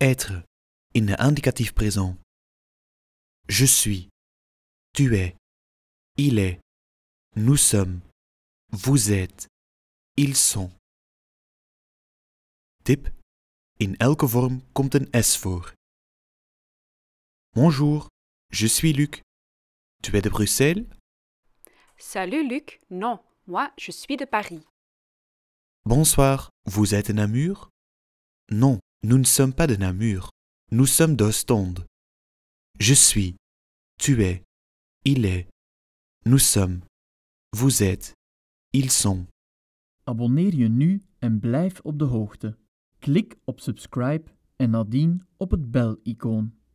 Être in indicatif présent. Je suis. Tu es. Il est. Nous sommes. Vous êtes. Ils sont. Tip. In elke vorm komt een S voor. Bonjour, je suis Luc. Tu es de Bruxelles Salut Luc, non, moi je suis de Paris. Bonsoir, vous êtes Namur Non, nous ne sommes pas de Namur, nous sommes d'Ostende. Je suis, tu es, il est, nous sommes, vous êtes, ils sont. Abonneer je nu en blijf op de hoogte. Klik op subscribe en nadien op het bel-icoon.